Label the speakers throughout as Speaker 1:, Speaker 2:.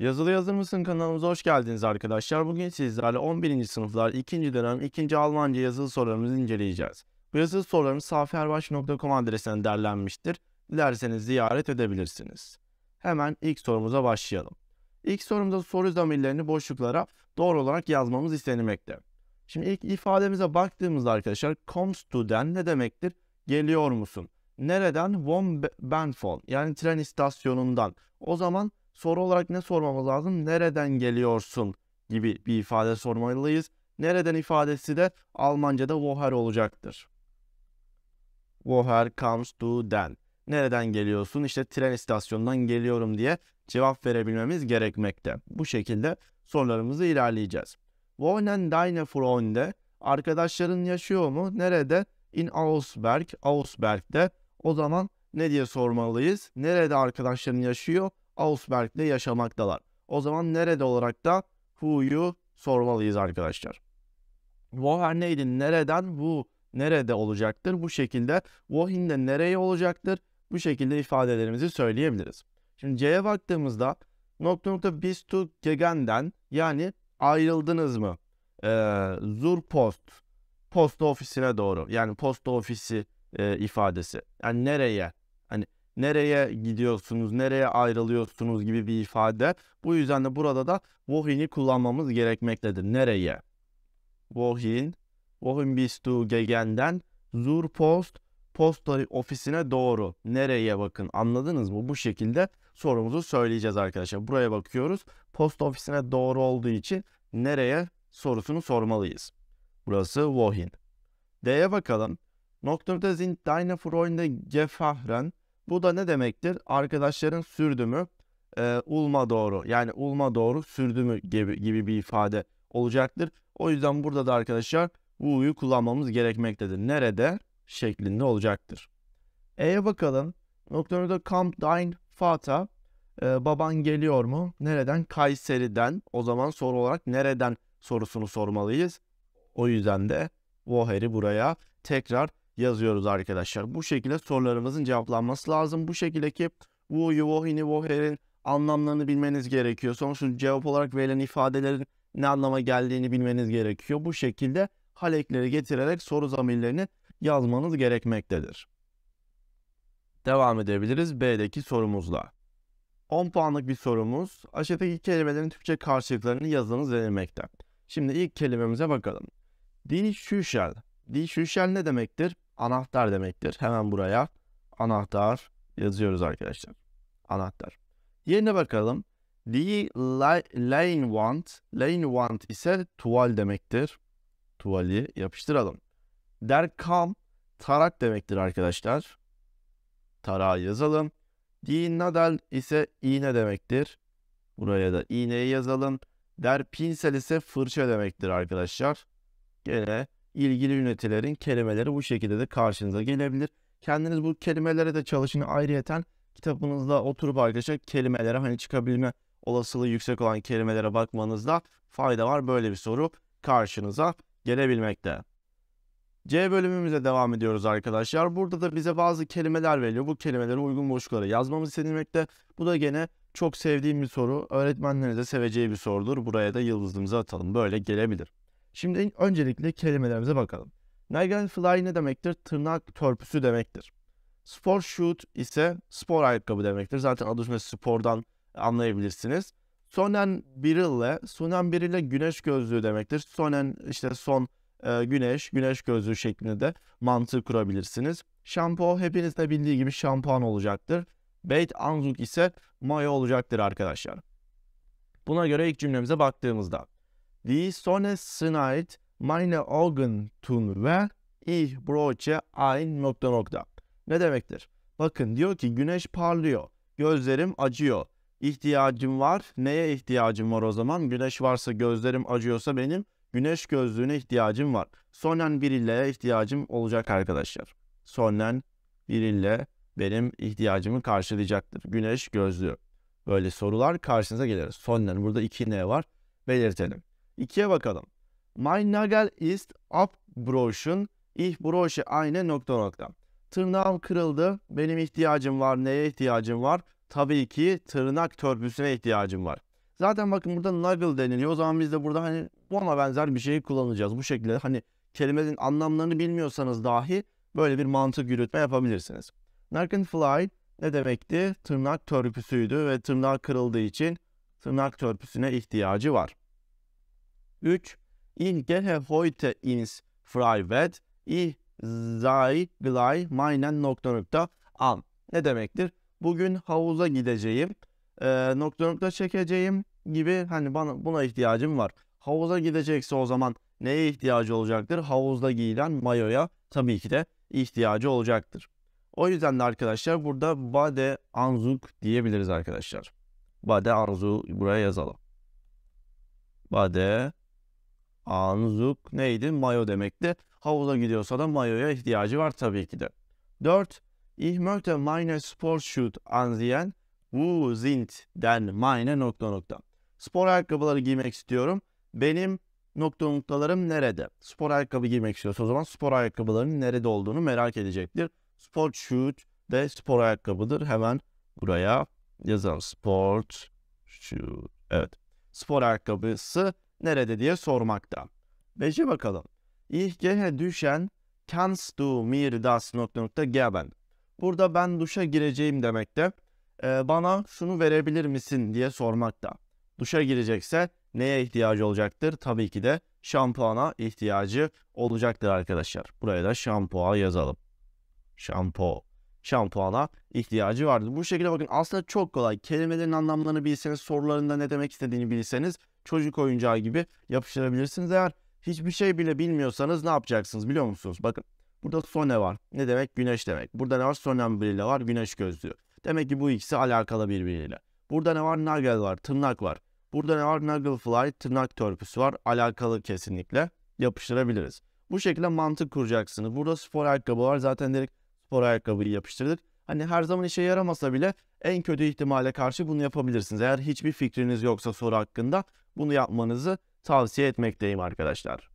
Speaker 1: Yazılı yazır mısın kanalımıza hoş geldiniz arkadaşlar. Bugün sizlerle 11. sınıflar 2. dönem 2. Almanca yazılı sorularımızı inceleyeceğiz. Bu yazılı sorularımız saferbaş.com adresinden derlenmiştir. Dilerseniz ziyaret edebilirsiniz. Hemen ilk sorumuza başlayalım. İlk sorumuzda soru zamirlerini boşluklara doğru olarak yazmamız istenilmekte. Şimdi ilk ifademize baktığımızda arkadaşlar comes to'den ne demektir? Geliyor musun? Nereden? Von Benfon yani tren istasyonundan. O zaman Soru olarak ne sormamız lazım? Nereden geliyorsun gibi bir ifade sormalıyız. Nereden ifadesi de Almanca'da woher olacaktır. Woher comes to den. Nereden geliyorsun? İşte tren istasyonundan geliyorum diye cevap verebilmemiz gerekmekte. Bu şekilde sorularımızı ilerleyeceğiz. Wohnen deine Freunde? Arkadaşların yaşıyor mu? Nerede? In Augsburg. Augsburg'de. O zaman ne diye sormalıyız? Nerede arkadaşların yaşıyor? Augsburg'de yaşamaktalar. O zaman nerede olarak da who'yu sormalıyız arkadaşlar. Wo neydi? Nereden? bu nerede olacaktır? Bu şekilde wohin de nereye olacaktır? Bu şekilde ifadelerimizi söyleyebiliriz. Şimdi C'ye baktığımızda nokta nokta bist du gegan'den yani ayrıldınız mı? Ee, zur post posta ofisine doğru yani posta ofisi e, ifadesi. Yani nereye nereye gidiyorsunuz, nereye ayrılıyorsunuz gibi bir ifade. Bu yüzden de burada da wohin'i kullanmamız gerekmektedir. Nereye? Wohin, wohin bist du gegenden zur post, posta ofisine doğru. Nereye bakın anladınız mı? Bu şekilde sorumuzu söyleyeceğiz arkadaşlar. Buraya bakıyoruz. Post ofisine doğru olduğu için nereye sorusunu sormalıyız. Burası wohin. D'ye bakalım. Noktada sind deine Freunde gefahren bu da ne demektir? Arkadaşların sürdümü e, ulma doğru yani ulma doğru sürdümü gibi, gibi bir ifade olacaktır. O yüzden burada da arkadaşlar bu'yu kullanmamız gerekmektedir. Nerede? Şeklinde olacaktır. E'ye bakalım. Noktamada kamp dein fata. Ee, baban geliyor mu? Nereden? Kayseri'den. O zaman soru olarak nereden sorusunu sormalıyız. O yüzden de Woher'i buraya tekrar yazıyoruz arkadaşlar. Bu şekilde sorularımızın cevaplanması lazım. Bu şekildeki bu yuvo hini voherin anlamlarını bilmeniz gerekiyor. Sonuçta cevap olarak verilen ifadelerin ne anlama geldiğini bilmeniz gerekiyor. Bu şekilde halekleri getirerek soru zamirlerini yazmanız gerekmektedir. Devam edebiliriz B'deki sorumuzla. 10 puanlık bir sorumuz. Aşağıdaki kelimelerin Türkçe karşılıklarını yazınız denilmekte. Şimdi ilk kelimemize bakalım. Di şüşel. ne demektir? anahtar demektir. Hemen buraya anahtar yazıyoruz arkadaşlar. Anahtar. Yerine bakalım. The lane want, lane want ise tuval demektir. Tuvali yapıştıralım. Der kam tarak demektir arkadaşlar. Tarağı yazalım. The nadal ise iğne demektir. Buraya da iğneyi yazalım. Der pinsel ise fırça demektir arkadaşlar. Gene ilgili ünitelerin kelimeleri bu şekilde de karşınıza gelebilir. Kendiniz bu kelimelere de çalışın. Ayrıyeten kitabınızda oturup arkadaşlar kelimelere hani çıkabilme olasılığı yüksek olan kelimelere bakmanızda fayda var. Böyle bir soru karşınıza gelebilmekte. C bölümümüze devam ediyoruz arkadaşlar. Burada da bize bazı kelimeler veriliyor. Bu kelimeleri uygun boşluklara yazmamız istenilmekte. Bu da gene çok sevdiğim bir soru. Öğretmenlerin de seveceği bir sorudur. Buraya da yıldızımızı atalım. Böyle gelebilir. Şimdi öncelikle kelimelerimize bakalım. Nagelfly ne demektir? Tırnak törpüsü demektir. Spor shoot ise spor ayakkabı demektir. Zaten adı üstünde spordan anlayabilirsiniz. Sonen birille, sonen birille güneş gözlüğü demektir. Sonen işte son e, güneş, güneş gözlüğü şeklinde de mantığı kurabilirsiniz. Şampo hepiniz de bildiği gibi şampuan olacaktır. Beit Anzuk ise mayo olacaktır arkadaşlar. Buna göre ilk cümlemize baktığımızda Die Sonne schneit meine Augen tun ve ich broche ein nokta nokta. Ne demektir? Bakın diyor ki güneş parlıyor. Gözlerim acıyor. İhtiyacım var. Neye ihtiyacım var o zaman? Güneş varsa gözlerim acıyorsa benim güneş gözlüğüne ihtiyacım var. Sonen birilleye ihtiyacım olacak arkadaşlar. Sonen birille benim ihtiyacımı karşılayacaktır. Güneş gözlüğü. Böyle sorular karşınıza gelir. Sonen burada iki ne var? Belirtelim. 2'ye bakalım. Mein Nagel ist abbroşun, ich broşe aynı nokta nokta. Tırnağım kırıldı, benim ihtiyacım var, neye ihtiyacım var? Tabii ki tırnak törpüsüne ihtiyacım var. Zaten bakın burada nagel deniliyor. O zaman biz de burada hani ona benzer bir şeyi kullanacağız. Bu şekilde hani kelimenin anlamlarını bilmiyorsanız dahi böyle bir mantık yürütme yapabilirsiniz. Nagel fly ne demekti? Tırnak törpüsüydü ve tırnak kırıldığı için tırnak törpüsüne ihtiyacı var. 3. Ich gehe heute ins Freibad. Ich sei gleich meinen nokta nokta an. Ne demektir? Bugün havuza gideceğim. E, nokta nokta çekeceğim gibi hani bana buna ihtiyacım var. Havuza gidecekse o zaman neye ihtiyacı olacaktır? Havuzda giyilen mayoya tabii ki de ihtiyacı olacaktır. O yüzden de arkadaşlar burada Bade Anzuk diyebiliriz arkadaşlar. Bade Arzu buraya yazalım. Bade Anzuk neydi? Mayo demekti. Havuza gidiyorsa da mayoya ihtiyacı var tabii ki de. 4. Ich möchte meine Sportschuhe anziehen. Bu sind den meine nokta nokta. Spor ayakkabıları giymek istiyorum. Benim nokta noktalarım nerede? Spor ayakkabı giymek istiyorsa o zaman spor ayakkabılarının nerede olduğunu merak edecektir. Sport shoot de spor ayakkabıdır. Hemen buraya yazalım. Sport shoot. Evet. Spor ayakkabısı nerede diye sormakta. Beşe bakalım. Ich gehe düşen kannst du mir das nokta nokta geben. Burada ben duşa gireceğim demekte. Ee, bana şunu verebilir misin diye sormakta. Duşa girecekse neye ihtiyacı olacaktır? Tabii ki de şampuana ihtiyacı olacaktır arkadaşlar. Buraya da şampuan yazalım. Şampo. Şampuana ihtiyacı vardır. Bu şekilde bakın aslında çok kolay. Kelimelerin anlamlarını bilseniz, sorularında ne demek istediğini bilseniz çocuk oyuncağı gibi yapıştırabilirsiniz. Eğer hiçbir şey bile bilmiyorsanız ne yapacaksınız biliyor musunuz? Bakın burada sone var. Ne demek? Güneş demek. Burada ne var? Sonambrilla var. Güneş gözlüğü. Demek ki bu ikisi alakalı birbiriyle. Burada ne var? Nagel var. Tırnak var. Burada ne var? nagel Nagelfly, tırnak törpüsü var. Alakalı kesinlikle yapıştırabiliriz. Bu şekilde mantık kuracaksınız. Burada spor ayakkabı var. Zaten direkt spor ayakkabıyı yapıştırdık. Hani her zaman işe yaramasa bile en kötü ihtimale karşı bunu yapabilirsiniz. Eğer hiçbir fikriniz yoksa soru hakkında bunu yapmanızı tavsiye etmekteyim arkadaşlar.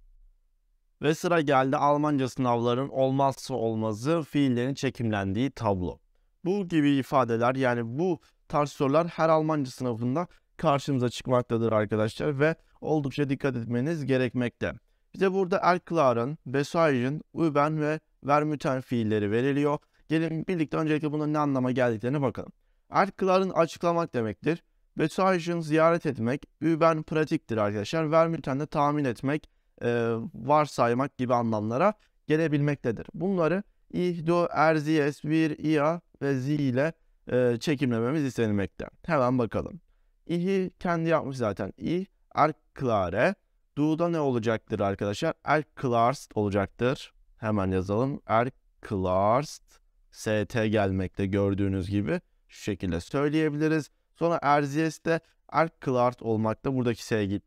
Speaker 1: Ve sıra geldi Almanca sınavların olmazsa olmazı fiillerin çekimlendiği tablo. Bu gibi ifadeler yani bu tarz sorular her Almanca sınavında karşımıza çıkmaktadır arkadaşlar ve oldukça dikkat etmeniz gerekmekte. Bize burada Erklar'ın, Besair'in, Uben ve Vermüten fiilleri veriliyor. Gelin birlikte öncelikle bunun ne anlama geldiklerine bakalım. Erkların açıklamak demektir. Betuagen ziyaret etmek, üben pratiktir arkadaşlar. Vermüten de tahmin etmek, e, varsaymak gibi anlamlara gelebilmektedir. Bunları ich, du, er, sie, es, wir, ihr ve zi ile e, çekimlememiz istenilmekte. Hemen bakalım. İhi kendi yapmış zaten. İh, erklare. Du'da ne olacaktır arkadaşlar? Erklarst olacaktır. Hemen yazalım. Erklarst. ST gelmekte gördüğünüz gibi şu şekilde söyleyebiliriz. Sonra RZS'de Arc Clart olmakta. Buradaki S'ye git,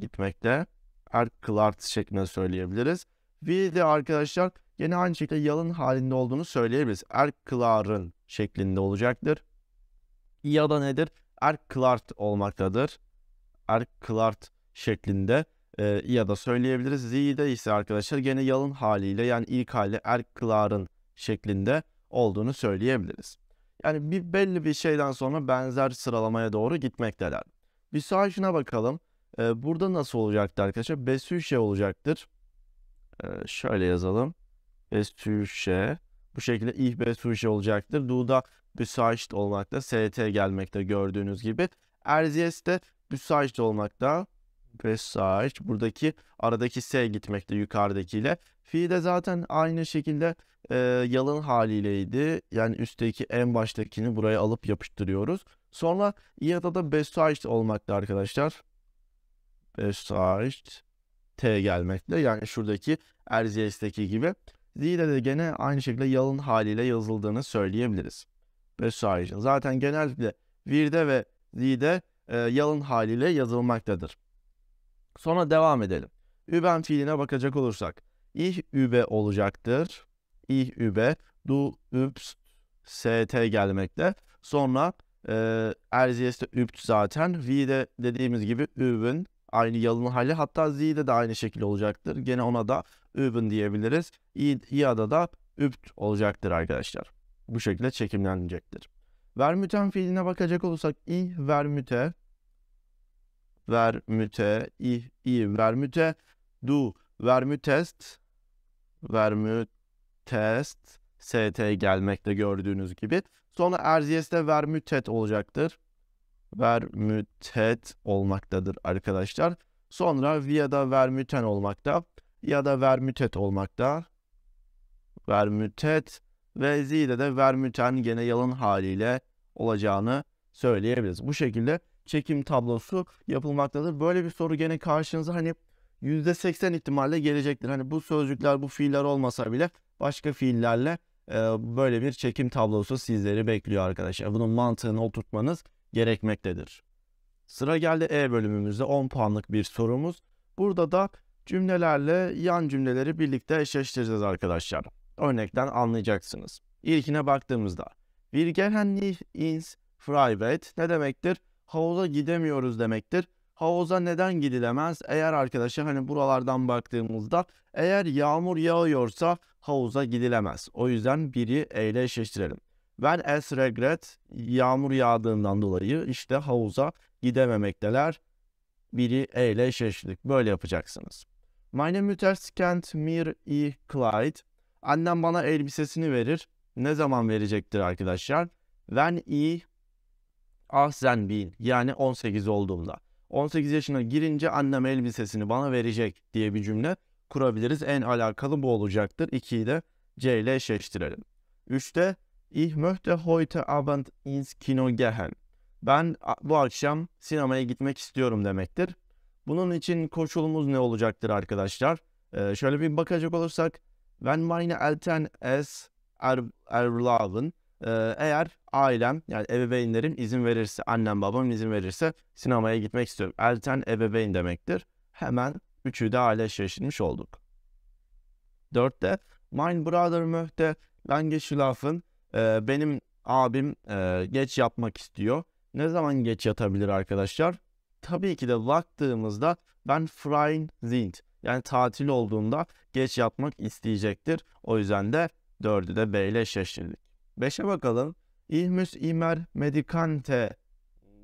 Speaker 1: gitmekte. Arc Clart şeklinde söyleyebiliriz. V de arkadaşlar yine aynı şekilde yalın halinde olduğunu söyleyebiliriz. Arc Clart'ın şeklinde olacaktır. Ya da nedir? Arc Clart olmaktadır. Arc Clart şeklinde e, ya da söyleyebiliriz. Z'de ise arkadaşlar gene yalın haliyle yani ilk hali Arc Clart'ın şeklinde olduğunu söyleyebiliriz. Yani bir belli bir şeyden sonra benzer sıralamaya doğru gitmekteler. Bir sağ bakalım. Ee, burada nasıl olacaktı arkadaşlar? Besüşe olacaktır. Ee, şöyle yazalım. Besüşe. Bu şekilde ih besüşe olacaktır. Du'da büsaişt olmakta, ST gelmekte gördüğünüz gibi. Erziyes'te müsait olmakta Presage buradaki aradaki S gitmekte yukarıdakiyle. Fi de zaten aynı şekilde e, yalın haliyleydi. Yani üstteki en baştakini buraya alıp yapıştırıyoruz. Sonra ya da da Besage olmakta arkadaşlar. Besage T gelmekte. Yani şuradaki RGS'deki gibi. Z'de de gene aynı şekilde yalın haliyle yazıldığını söyleyebiliriz. Besage'in. Zaten genelde Vir'de ve Z'de e, yalın haliyle yazılmaktadır. Sonra devam edelim. Üben fiiline bakacak olursak. Ich übe olacaktır. Ich übe. Du übst. ST gelmekte. Sonra e, Erzies'te übt zaten. de dediğimiz gibi übün aynı yalın hali. Hatta zi de aynı şekilde olacaktır. Gene ona da übün diyebiliriz. İ'da da üpt olacaktır arkadaşlar. Bu şekilde çekimlenecektir. Vermüten fiiline bakacak olursak i vermüte vermüte, i, i vermüte, du vermütest, vermütest, st gelmekte gördüğünüz gibi. Sonra erziyeste vermütet olacaktır. Vermütet olmaktadır arkadaşlar. Sonra via da vermüten olmakta ya da vermütet olmakta. Vermütet ve zide de vermüten gene yalın haliyle olacağını söyleyebiliriz. Bu şekilde çekim tablosu yapılmaktadır. Böyle bir soru gene karşınıza hani %80 ihtimalle gelecektir. Hani bu sözcükler, bu fiiller olmasa bile başka fiillerle e, böyle bir çekim tablosu sizleri bekliyor arkadaşlar. Bunun mantığını oturtmanız gerekmektedir. Sıra geldi E bölümümüzde 10 puanlık bir sorumuz. Burada da cümlelerle yan cümleleri birlikte eşleştireceğiz arkadaşlar. Örnekten anlayacaksınız. İlkine baktığımızda Virgehen nicht ins Freibad ne demektir? havuza gidemiyoruz demektir. Havuza neden gidilemez? Eğer arkadaşlar hani buralardan baktığımızda eğer yağmur yağıyorsa havuza gidilemez. O yüzden biri E ile eşleştirelim. Ben es regret yağmur yağdığından dolayı işte havuza gidememekteler. Biri E ile eşleştirdik. Böyle yapacaksınız. My name is Kent mir E Clyde. Annem bana elbisesini verir. Ne zaman verecektir arkadaşlar? When E ahzen bin yani 18 olduğumda. 18 yaşına girince annem elbisesini bana verecek diye bir cümle kurabiliriz. En alakalı bu olacaktır. 2'yi de C ile eşleştirelim. 3'te Ich möchte heute Abend ins Kino gehen. Ben bu akşam sinemaya gitmek istiyorum demektir. Bunun için koşulumuz ne olacaktır arkadaşlar? Ee, şöyle bir bakacak olursak Ben meine Eltern es er, erlauben eğer ailem yani ebeveynlerim izin verirse, annem babam izin verirse sinemaya gitmek istiyorum. Elten ebeveyn demektir. Hemen üçü de aile şaşırmış olduk. Dörtte Mein Brother möchte lange schlafen. Ee, benim abim e, geç yapmak istiyor. Ne zaman geç yatabilir arkadaşlar? Tabii ki de baktığımızda ben freien zint yani tatil olduğunda geç yatmak isteyecektir. O yüzden de dördü de B ile eşleştirdik. 5'e bakalım. İlmüs imer medikante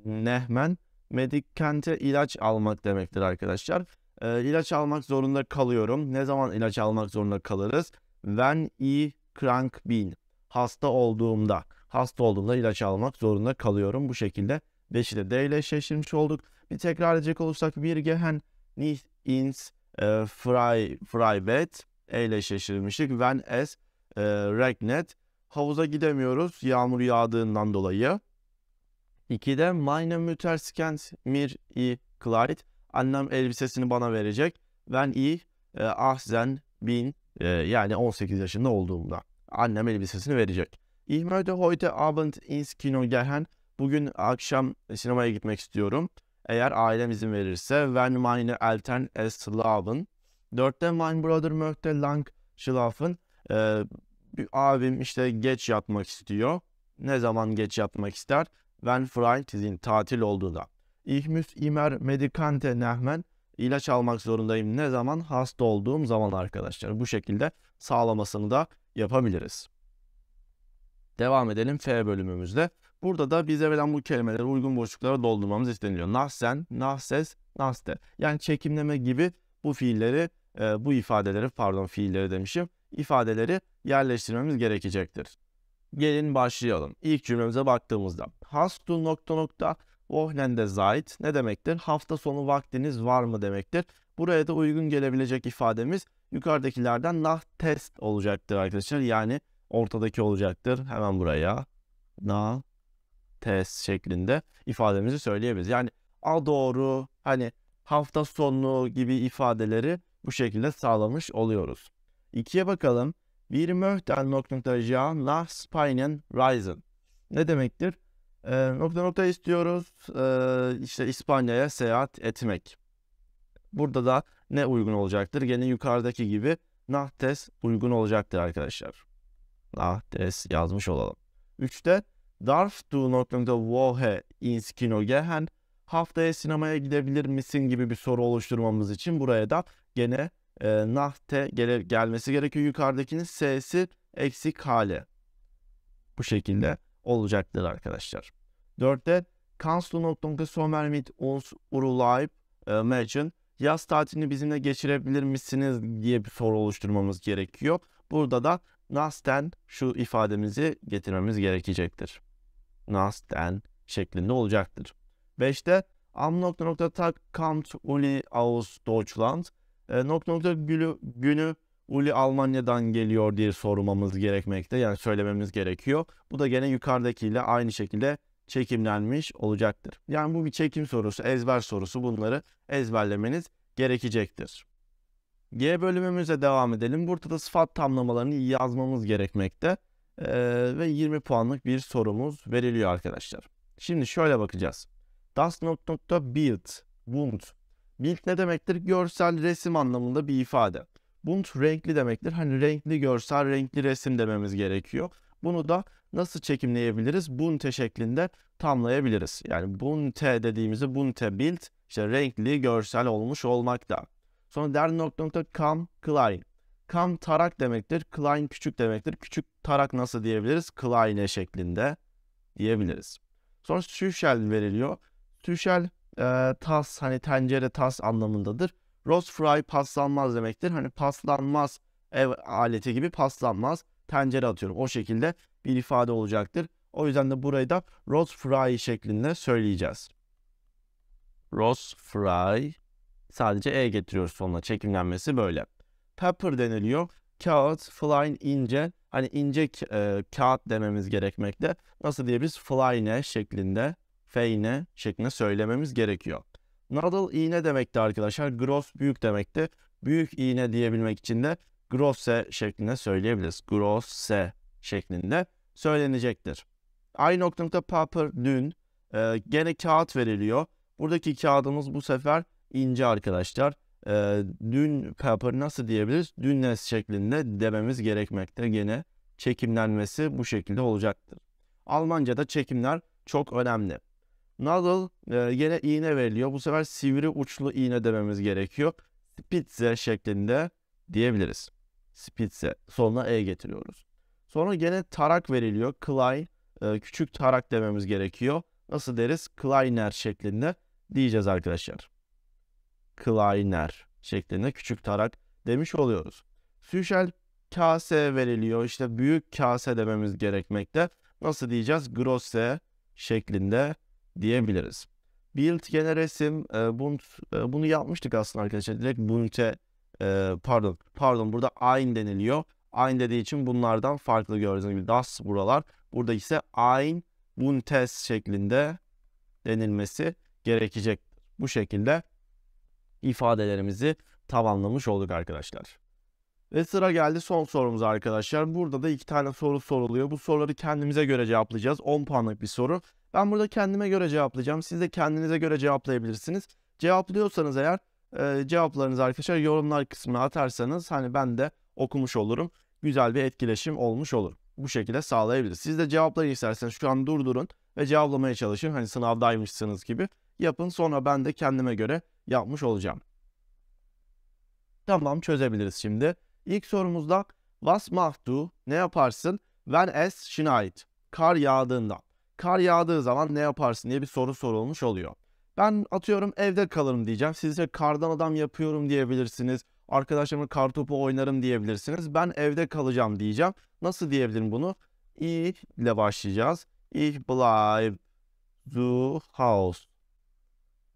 Speaker 1: nehmen. Medikante ilaç almak demektir arkadaşlar. E, ilaç almak zorunda kalıyorum. Ne zaman ilaç almak zorunda kalırız? When i krank bin. Hasta olduğumda. Hasta olduğumda ilaç almak zorunda kalıyorum. Bu şekilde 5'i de D ile eşleştirmiş olduk. Bir tekrar edecek olursak bir gehen nicht ins e, fry freibet E ile eşleştirilmiştik. When es e, regnet havuza gidemiyoruz yağmur yağdığından dolayı. 2'de meine Mütter scans mir i Klarit. Annem elbisesini bana verecek. Ben i e, ahzen bin e, yani 18 yaşında olduğumda. Annem elbisesini verecek. Ich möchte heute Abend ins Kino gehen. Bugün akşam sinemaya gitmek istiyorum. Eğer ailem izin verirse wenn meine Eltern es erlauben. Dörtte mein Brother möchte lang schlafen. E, bir abim işte geç yatmak istiyor. Ne zaman geç yatmak ister? Wenn Freitag'in tatil olduğunda. Ich muss Medikante nehmen. İlaç almak zorundayım. Ne zaman? Hasta olduğum zaman arkadaşlar. Bu şekilde sağlamasını da yapabiliriz. Devam edelim F bölümümüzde. Burada da bize verilen bu kelimeleri uygun boşluklara doldurmamız isteniliyor. Nahsen, nahses, nahste. Yani çekimleme gibi bu fiilleri e, bu ifadeleri pardon fiilleri demişim ifadeleri yerleştirmemiz gerekecektir. Gelin başlayalım. İlk cümlemize baktığımızda hast du nokta nokta Wochenende Zeit ne demektir? Hafta sonu vaktiniz var mı demektir. Buraya da uygun gelebilecek ifademiz yukarıdakilerden nach test olacaktır arkadaşlar. Yani ortadaki olacaktır. Hemen buraya na test şeklinde ifademizi söyleyebiliriz. Yani a doğru hani hafta sonu gibi ifadeleri bu şekilde sağlamış oluyoruz. İkiye bakalım. Bir möhtel nokta nokta Jean La Spinen Reisen. Ne demektir? E, nokta nokta istiyoruz. E, işte İspanya'ya seyahat etmek. Burada da ne uygun olacaktır? Gene yukarıdaki gibi Nahtes uygun olacaktır arkadaşlar. Nahtes yazmış olalım. 3'te Darf du nokta nokta wohe ins Kino gehen haftaya sinemaya gidebilir misin gibi bir soru oluşturmamız için buraya da gene e, nahte gele, gelmesi gerekiyor. Yukarıdakinin s'si eksik hali. Bu şekilde olacaktır arkadaşlar. 4'te Kannst du noch mit uns Urlaub e, machen? Yaz tatilini bizimle geçirebilir misiniz diye bir soru oluşturmamız gerekiyor. Burada da nasten şu ifademizi getirmemiz gerekecektir. Nasten şeklinde olacaktır. 5'te am nokta nokta tak kamt uli aus Deutschland. E, nokta nokta gülü, günü uli Almanya'dan geliyor diye sormamız gerekmekte. Yani söylememiz gerekiyor. Bu da gene yukarıdakiyle aynı şekilde çekimlenmiş olacaktır. Yani bu bir çekim sorusu, ezber sorusu. Bunları ezberlemeniz gerekecektir. G bölümümüze devam edelim. Burada da sıfat tamlamalarını yazmamız gerekmekte. Ee, ve 20 puanlık bir sorumuz veriliyor arkadaşlar. Şimdi şöyle bakacağız. Das not nokta Bild. Bund. Bild ne demektir? Görsel resim anlamında bir ifade. Bund renkli demektir. Hani renkli görsel, renkli resim dememiz gerekiyor. Bunu da nasıl çekimleyebiliriz? Bunte şeklinde tamlayabiliriz. Yani bunte dediğimizde bunte bild işte renkli görsel olmuş olmakta. Sonra der nokta nokta kam klein. Kam tarak demektir. Klein küçük demektir. Küçük tarak nasıl diyebiliriz? Kleine şeklinde diyebiliriz. Sonra şu süşel veriliyor. Tüşel e, tas hani tencere tas anlamındadır. Roast fry paslanmaz demektir. Hani paslanmaz ev aleti gibi paslanmaz tencere atıyorum. O şekilde bir ifade olacaktır. O yüzden de burayı da roast fry şeklinde söyleyeceğiz. Roast fry sadece e getiriyoruz sonuna çekimlenmesi böyle. Pepper deniliyor. Kağıt, flying ince. Hani ince e, kağıt dememiz gerekmekte. Nasıl diyebiliriz? Flyne şeklinde feyne şeklinde söylememiz gerekiyor. Nadal iğne demekti arkadaşlar. Gross büyük demekti. Büyük iğne diyebilmek için de grosse şeklinde söyleyebiliriz. Grosse şeklinde söylenecektir. Aynı noktada paper dün e, gene kağıt veriliyor. Buradaki kağıdımız bu sefer ince arkadaşlar. E, dün paper nasıl diyebiliriz? Dünnes şeklinde dememiz gerekmekte. Gene çekimlenmesi bu şekilde olacaktır. Almanca'da çekimler çok önemli. Nadal e, yine iğne veriliyor. Bu sefer sivri uçlu iğne dememiz gerekiyor. Spitze şeklinde diyebiliriz. Spitze. Sonuna E getiriyoruz. Sonra gene tarak veriliyor. Klein. E, küçük tarak dememiz gerekiyor. Nasıl deriz? Kleiner şeklinde diyeceğiz arkadaşlar. Kleiner şeklinde küçük tarak demiş oluyoruz. Süşel kase veriliyor. İşte büyük kase dememiz gerekmekte. Nasıl diyeceğiz? Grosse şeklinde diyebiliriz. Build gene resim e, bunt, e, bunu yapmıştık aslında arkadaşlar. Direkt bunt'e e, pardon pardon burada ayn deniliyor. Ayn dediği için bunlardan farklı gördüğünüz gibi das buralar. Burada ise ayn buntes şeklinde denilmesi gerekecek. Bu şekilde ifadelerimizi tamamlamış olduk arkadaşlar. Ve sıra geldi son sorumuz arkadaşlar. Burada da iki tane soru soruluyor. Bu soruları kendimize göre cevaplayacağız. 10 puanlık bir soru. Ben burada kendime göre cevaplayacağım. Siz de kendinize göre cevaplayabilirsiniz. Cevaplıyorsanız eğer e, cevaplarınızı arkadaşlar yorumlar kısmına atarsanız hani ben de okumuş olurum. Güzel bir etkileşim olmuş olur. Bu şekilde sağlayabiliriz. Siz de cevapları isterseniz şu an durdurun ve cevaplamaya çalışın. Hani sınavdaymışsınız gibi yapın. Sonra ben de kendime göre yapmış olacağım. Tamam çözebiliriz şimdi. İlk sorumuzda What machst du? Ne yaparsın? When es schneit? Kar yağdığında kar yağdığı zaman ne yaparsın diye bir soru sorulmuş oluyor. Ben atıyorum evde kalırım diyeceğim. Sizce kardan adam yapıyorum diyebilirsiniz. Arkadaşlarımla kar topu oynarım diyebilirsiniz. Ben evde kalacağım diyeceğim. Nasıl diyebilirim bunu? Ich ile başlayacağız. Ich bleib zu Haus.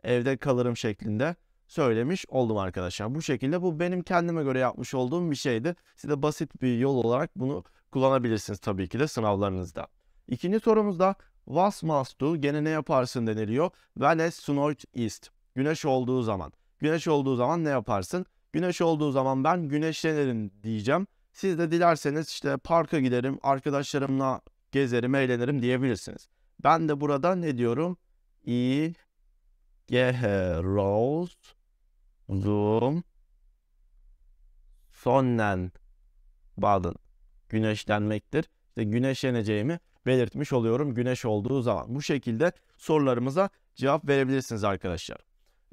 Speaker 1: Evde kalırım şeklinde söylemiş oldum arkadaşlar. Bu şekilde bu benim kendime göre yapmış olduğum bir şeydi. Siz de basit bir yol olarak bunu kullanabilirsiniz tabii ki de sınavlarınızda. İkinci sorumuzda was must do gene ne yaparsın deniliyor. When as snow east. Güneş olduğu zaman. Güneş olduğu zaman ne yaparsın? Güneş olduğu zaman ben güneşlenirim diyeceğim. Siz de dilerseniz işte parka giderim, arkadaşlarımla gezerim, eğlenirim diyebilirsiniz. Ben de burada ne diyorum? İyi Geheroz Zoom Sonnen Baden Güneşlenmektir. İşte güneşleneceğimi belirtmiş oluyorum güneş olduğu zaman. Bu şekilde sorularımıza cevap verebilirsiniz arkadaşlar.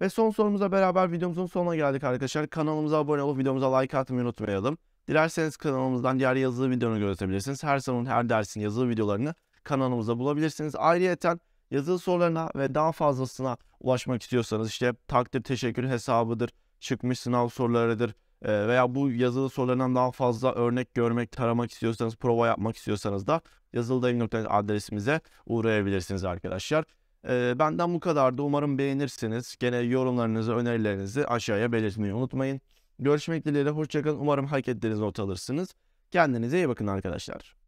Speaker 1: Ve son sorumuza beraber videomuzun sonuna geldik arkadaşlar. Kanalımıza abone olup videomuza like atmayı unutmayalım. Dilerseniz kanalımızdan diğer yazılı videonu görebilirsiniz. Her sorunun her dersin yazılı videolarını kanalımızda bulabilirsiniz. Ayrıyeten yazılı sorularına ve daha fazlasına ulaşmak istiyorsanız işte takdir teşekkür hesabıdır, çıkmış sınav sorularıdır, veya bu yazılı sorularından daha fazla örnek görmek, taramak istiyorsanız, prova yapmak istiyorsanız da yazıldayım.net adresimize uğrayabilirsiniz arkadaşlar. Benden bu kadardı. Umarım beğenirsiniz. Gene yorumlarınızı, önerilerinizi aşağıya belirtmeyi unutmayın. Görüşmek dileğiyle. Hoşçakalın. Umarım hak ettiğiniz not alırsınız. Kendinize iyi bakın arkadaşlar.